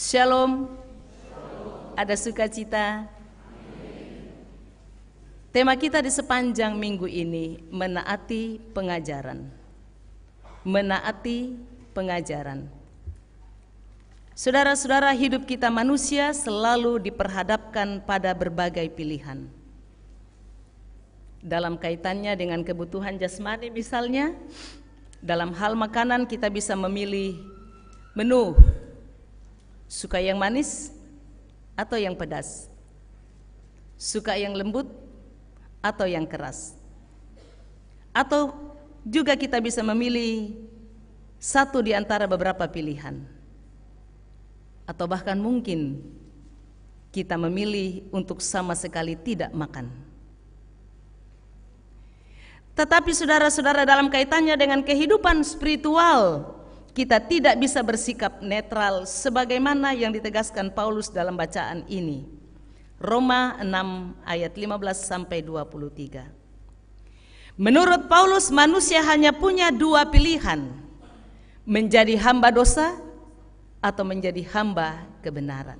Shalom. Shalom. Ada sukacita. Tema kita di sepanjang minggu ini menaati pengajaran. Menaati pengajaran. Saudara-saudara, hidup kita manusia selalu diperhadapkan pada berbagai pilihan. Dalam kaitannya dengan kebutuhan jasmani misalnya, dalam hal makanan kita bisa memilih menu Suka yang manis atau yang pedas? Suka yang lembut atau yang keras? Atau juga kita bisa memilih satu di antara beberapa pilihan. Atau bahkan mungkin kita memilih untuk sama sekali tidak makan. Tetapi saudara-saudara dalam kaitannya dengan kehidupan spiritual, kita tidak bisa bersikap netral sebagaimana yang ditegaskan Paulus dalam bacaan ini. Roma 6 ayat 15 sampai 23. Menurut Paulus manusia hanya punya dua pilihan Menjadi hamba dosa atau menjadi hamba kebenaran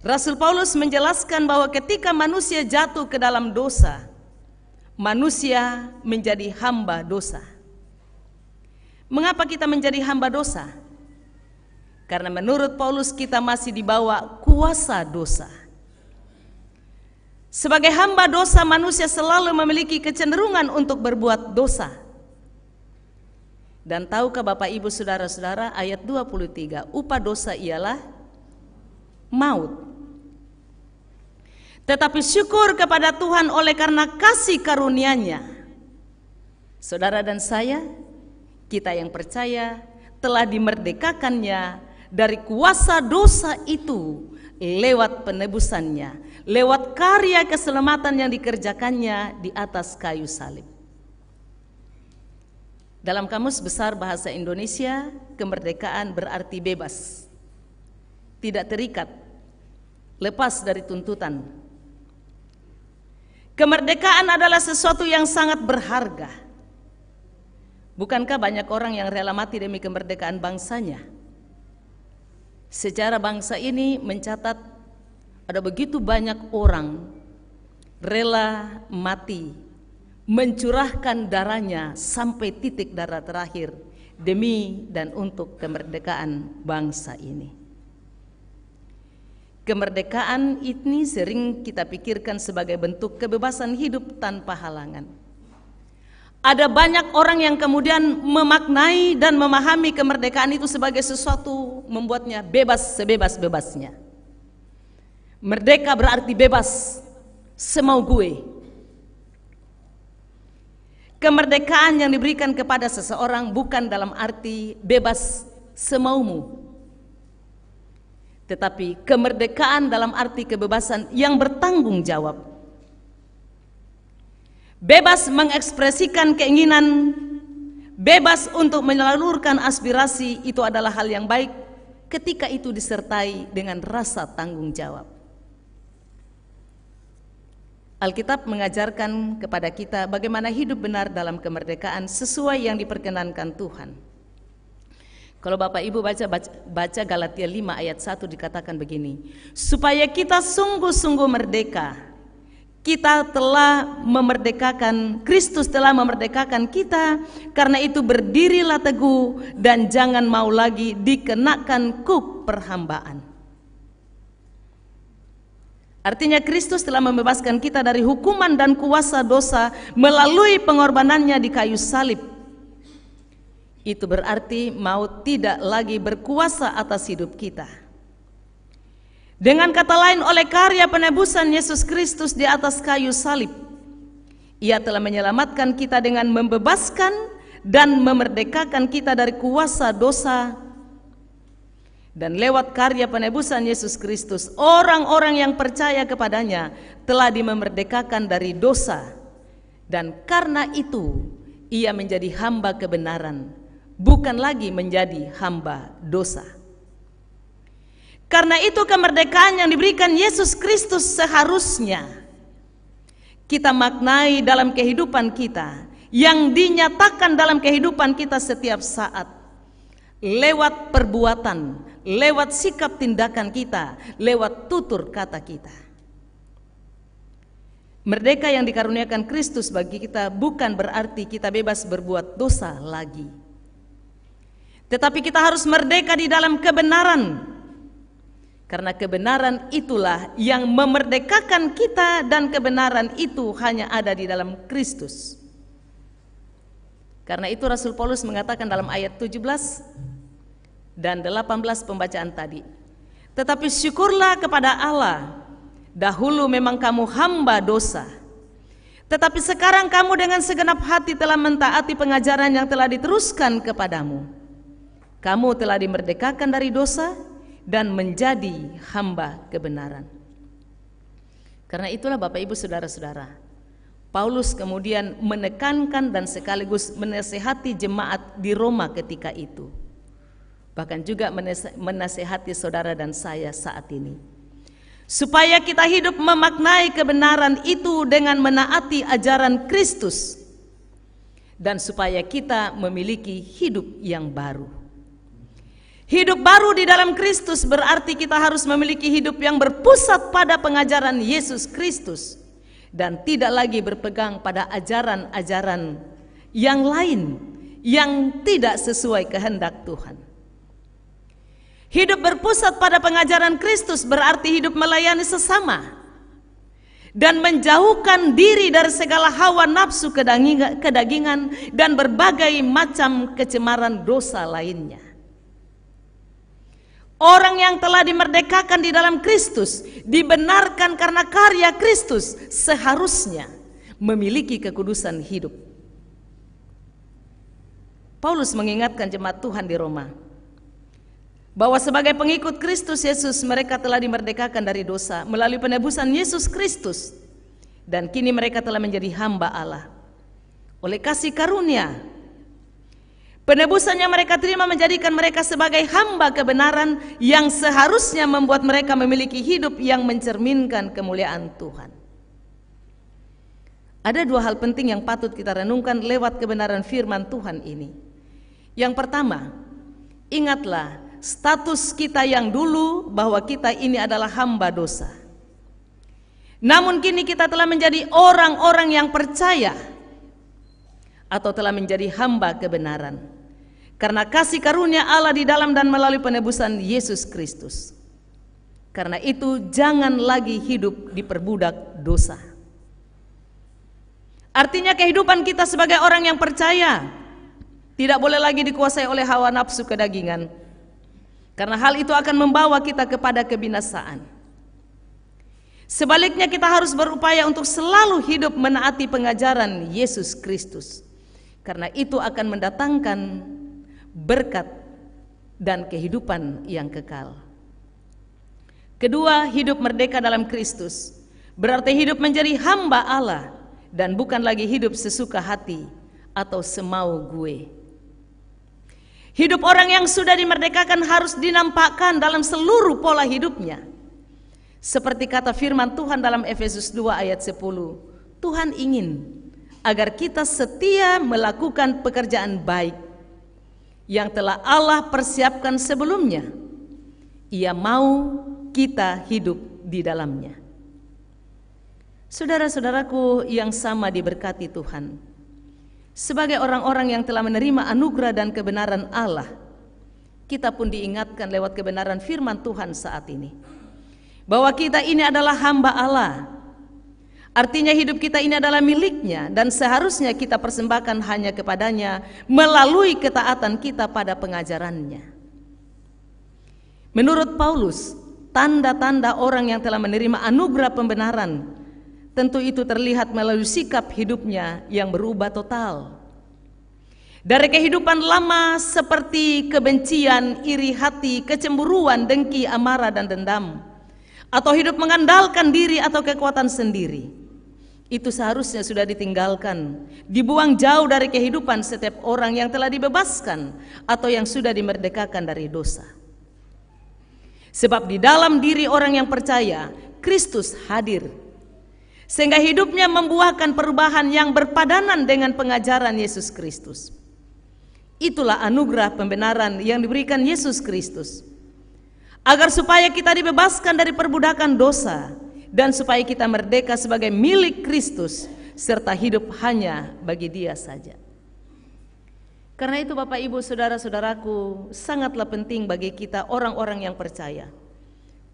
Rasul Paulus menjelaskan bahwa ketika manusia jatuh ke dalam dosa Manusia menjadi hamba dosa Mengapa kita menjadi hamba dosa? Karena menurut Paulus kita masih dibawa kuasa dosa. Sebagai hamba dosa manusia selalu memiliki kecenderungan untuk berbuat dosa. Dan tahukah Bapak Ibu Saudara-saudara ayat 23, upah dosa ialah maut. Tetapi syukur kepada Tuhan oleh karena kasih karunia-Nya. Saudara dan saya kita yang percaya telah dimerdekakannya dari kuasa dosa itu lewat penebusannya, lewat karya keselamatan yang dikerjakannya di atas kayu salib. Dalam Kamus Besar Bahasa Indonesia, kemerdekaan berarti bebas, tidak terikat, lepas dari tuntutan. Kemerdekaan adalah sesuatu yang sangat berharga Bukankah banyak orang yang rela mati demi kemerdekaan bangsanya? Sejarah bangsa ini mencatat ada begitu banyak orang rela mati mencurahkan darahnya sampai titik darah terakhir demi dan untuk kemerdekaan bangsa ini. Kemerdekaan ini sering kita pikirkan sebagai bentuk kebebasan hidup tanpa halangan ada banyak orang yang kemudian memaknai dan memahami kemerdekaan itu sebagai sesuatu membuatnya bebas sebebas-bebasnya. Merdeka berarti bebas semau gue. Kemerdekaan yang diberikan kepada seseorang bukan dalam arti bebas semaumu. Tetapi kemerdekaan dalam arti kebebasan yang bertanggung jawab bebas mengekspresikan keinginan, bebas untuk menyalurkan aspirasi itu adalah hal yang baik ketika itu disertai dengan rasa tanggung jawab. Alkitab mengajarkan kepada kita bagaimana hidup benar dalam kemerdekaan sesuai yang diperkenankan Tuhan. Kalau Bapak Ibu baca baca, Galatia 5 ayat 1 dikatakan begini, supaya kita sungguh-sungguh merdeka kita telah memerdekakan Kristus telah memerdekakan kita karena itu berdirilah teguh dan jangan mau lagi dikenakan kuk perhambaan Artinya Kristus telah membebaskan kita dari hukuman dan kuasa dosa melalui pengorbanannya di kayu salib. Itu berarti mau tidak lagi berkuasa atas hidup kita. Dengan kata lain oleh karya penebusan Yesus Kristus di atas kayu salib Ia telah menyelamatkan kita dengan membebaskan dan memerdekakan kita dari kuasa dosa dan lewat karya penebusan Yesus Kristus orang-orang yang percaya kepadanya telah dimemerdekakan dari dosa dan karena itu ia menjadi hamba kebenaran bukan lagi menjadi hamba dosa karena itu kemerdekaan yang diberikan Yesus Kristus seharusnya kita maknai dalam kehidupan kita yang dinyatakan dalam kehidupan kita setiap saat lewat perbuatan, lewat sikap tindakan kita, lewat tutur kata kita. Merdeka yang dikaruniakan Kristus bagi kita bukan berarti kita bebas berbuat dosa lagi. Tetapi kita harus merdeka di dalam kebenaran, karena kebenaran itulah yang memerdekakan kita dan kebenaran itu hanya ada di dalam Kristus. Karena itu Rasul Paulus mengatakan dalam ayat 17 dan 18 pembacaan tadi. Tetapi syukurlah kepada Allah, dahulu memang kamu hamba dosa. Tetapi sekarang kamu dengan segenap hati telah mentaati pengajaran yang telah diteruskan kepadamu. Kamu telah dimerdekakan dari dosa dan menjadi hamba kebenaran. Karena itulah Bapak Ibu saudara-saudara, Paulus kemudian menekankan dan sekaligus menasehati jemaat di Roma ketika itu. Bahkan juga menasehati saudara dan saya saat ini. Supaya kita hidup memaknai kebenaran itu dengan menaati ajaran Kristus dan supaya kita memiliki hidup yang baru. Hidup baru di dalam Kristus berarti kita harus memiliki hidup yang berpusat pada pengajaran Yesus Kristus dan tidak lagi berpegang pada ajaran-ajaran yang lain yang tidak sesuai kehendak Tuhan. Hidup berpusat pada pengajaran Kristus berarti hidup melayani sesama dan menjauhkan diri dari segala hawa nafsu kedagingan dan berbagai macam kecemaran dosa lainnya. Orang yang telah dimerdekakan di dalam Kristus, dibenarkan karena karya Kristus, seharusnya memiliki kekudusan hidup. Paulus mengingatkan jemaat Tuhan di Roma bahwa sebagai pengikut Kristus Yesus mereka telah dimerdekakan dari dosa melalui penebusan Yesus Kristus dan kini mereka telah menjadi hamba Allah. Oleh kasih karunia Penebusan yang mereka terima menjadikan mereka sebagai hamba kebenaran yang seharusnya membuat mereka memiliki hidup yang mencerminkan kemuliaan Tuhan. Ada dua hal penting yang patut kita renungkan lewat kebenaran firman Tuhan ini. Yang pertama, ingatlah status kita yang dulu bahwa kita ini adalah hamba dosa. Namun kini kita telah menjadi orang-orang yang percaya atau telah menjadi hamba kebenaran. Karena kasih karunia Allah di dalam dan melalui penebusan Yesus Kristus. Karena itu jangan lagi hidup diperbudak dosa. Artinya kehidupan kita sebagai orang yang percaya tidak boleh lagi dikuasai oleh hawa nafsu kedagingan. Karena hal itu akan membawa kita kepada kebinasaan. Sebaliknya kita harus berupaya untuk selalu hidup menaati pengajaran Yesus Kristus. Karena itu akan mendatangkan berkat, dan kehidupan yang kekal. Kedua, hidup merdeka dalam Kristus berarti hidup menjadi hamba Allah dan bukan lagi hidup sesuka hati atau semau gue. Hidup orang yang sudah dimerdekakan harus dinampakkan dalam seluruh pola hidupnya. Seperti kata firman Tuhan dalam Efesus 2 ayat 10, Tuhan ingin agar kita setia melakukan pekerjaan baik yang telah Allah persiapkan sebelumnya. Ia mau kita hidup di dalamnya. Saudara-saudaraku yang sama diberkati Tuhan, sebagai orang-orang yang telah menerima anugerah dan kebenaran Allah, kita pun diingatkan lewat kebenaran firman Tuhan saat ini bahwa kita ini adalah hamba Allah Artinya hidup kita ini adalah miliknya dan seharusnya kita persembahkan hanya kepadanya melalui ketaatan kita pada pengajarannya. Menurut Paulus, tanda-tanda orang yang telah menerima anugerah pembenaran tentu itu terlihat melalui sikap hidupnya yang berubah total. Dari kehidupan lama seperti kebencian, iri hati, kecemburuan, dengki, amarah, dan dendam. Atau hidup mengandalkan diri atau kekuatan sendiri itu seharusnya sudah ditinggalkan, dibuang jauh dari kehidupan setiap orang yang telah dibebaskan atau yang sudah dimerdekakan dari dosa. Sebab di dalam diri orang yang percaya, Kristus hadir. Sehingga hidupnya membuahkan perubahan yang berpadanan dengan pengajaran Yesus Kristus. Itulah anugerah pembenaran yang diberikan Yesus Kristus. Agar supaya kita dibebaskan dari perbudakan dosa, dan supaya kita merdeka sebagai milik Kristus serta hidup hanya bagi Dia saja. Karena itu Bapak Ibu saudara-saudaraku, sangatlah penting bagi kita orang-orang yang percaya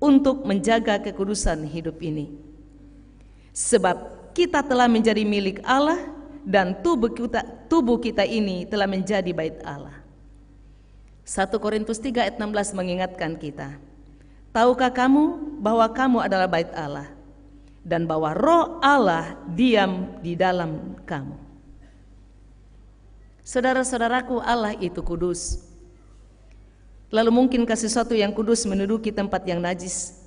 untuk menjaga kekudusan hidup ini. Sebab kita telah menjadi milik Allah dan tubuh kita, tubuh kita ini telah menjadi bait Allah. 1 Korintus 3 ayat 16 mengingatkan kita, Tahukah kamu bahwa kamu adalah bait Allah dan bahwa roh Allah diam di dalam kamu. Saudara-saudaraku Allah itu kudus. Lalu mungkinkah sesuatu yang kudus menuduki tempat yang najis?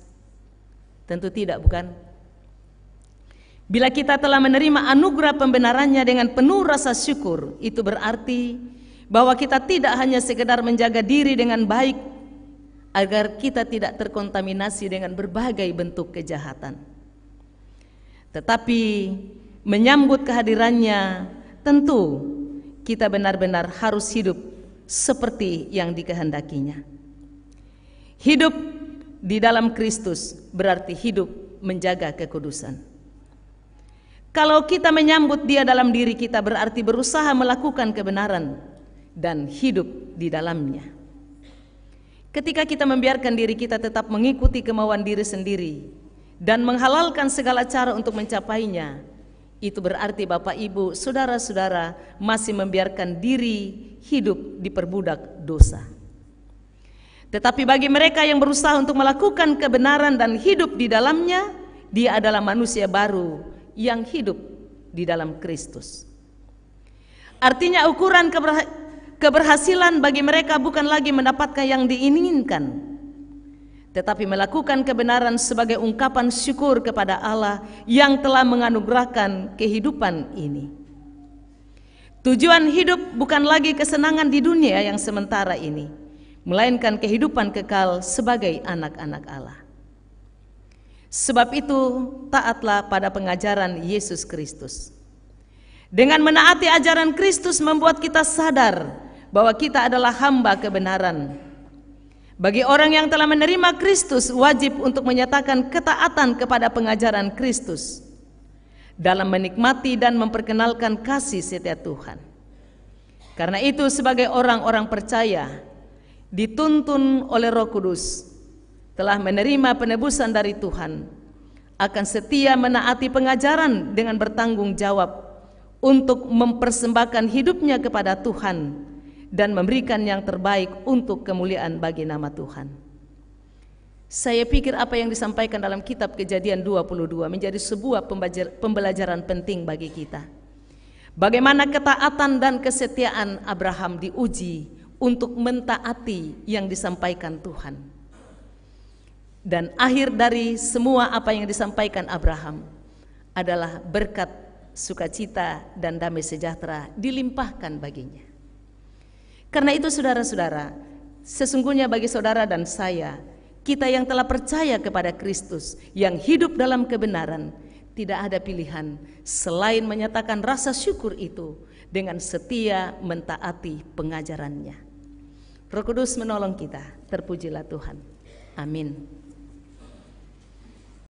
Tentu tidak bukan? Bila kita telah menerima anugerah pembenarannya dengan penuh rasa syukur, itu berarti bahwa kita tidak hanya sekedar menjaga diri dengan baik agar kita tidak terkontaminasi dengan berbagai bentuk kejahatan. Tetapi menyambut kehadirannya, tentu kita benar-benar harus hidup seperti yang dikehendakinya. Hidup di dalam Kristus berarti hidup menjaga kekudusan. Kalau kita menyambut Dia dalam diri kita, berarti berusaha melakukan kebenaran dan hidup di dalamnya. Ketika kita membiarkan diri kita tetap mengikuti kemauan diri sendiri dan menghalalkan segala cara untuk mencapainya, itu berarti Bapak Ibu, saudara-saudara masih membiarkan diri hidup diperbudak dosa. Tetapi bagi mereka yang berusaha untuk melakukan kebenaran dan hidup di dalamnya, dia adalah manusia baru yang hidup di dalam Kristus. Artinya ukuran Keberhasilan bagi mereka bukan lagi mendapatkan yang diinginkan, tetapi melakukan kebenaran sebagai ungkapan syukur kepada Allah yang telah menganugerahkan kehidupan ini. Tujuan hidup bukan lagi kesenangan di dunia yang sementara ini, melainkan kehidupan kekal sebagai anak-anak Allah. Sebab itu, taatlah pada pengajaran Yesus Kristus. Dengan menaati ajaran Kristus membuat kita sadar bahwa kita adalah hamba kebenaran. Bagi orang yang telah menerima Kristus wajib untuk menyatakan ketaatan kepada pengajaran Kristus dalam menikmati dan memperkenalkan kasih setia Tuhan. Karena itu sebagai orang-orang percaya dituntun oleh Roh Kudus telah menerima penebusan dari Tuhan akan setia menaati pengajaran dengan bertanggung jawab untuk mempersembahkan hidupnya kepada Tuhan dan memberikan yang terbaik untuk kemuliaan bagi nama Tuhan. Saya pikir apa yang disampaikan dalam kitab Kejadian 22 menjadi sebuah pembelajaran penting bagi kita. Bagaimana ketaatan dan kesetiaan Abraham diuji untuk mentaati yang disampaikan Tuhan. Dan akhir dari semua apa yang disampaikan Abraham adalah berkat sukacita dan damai sejahtera dilimpahkan baginya. Karena itu saudara-saudara, sesungguhnya bagi saudara dan saya, kita yang telah percaya kepada Kristus, yang hidup dalam kebenaran, tidak ada pilihan selain menyatakan rasa syukur itu dengan setia mentaati pengajarannya. Roh Kudus menolong kita. Terpujilah Tuhan. Amin.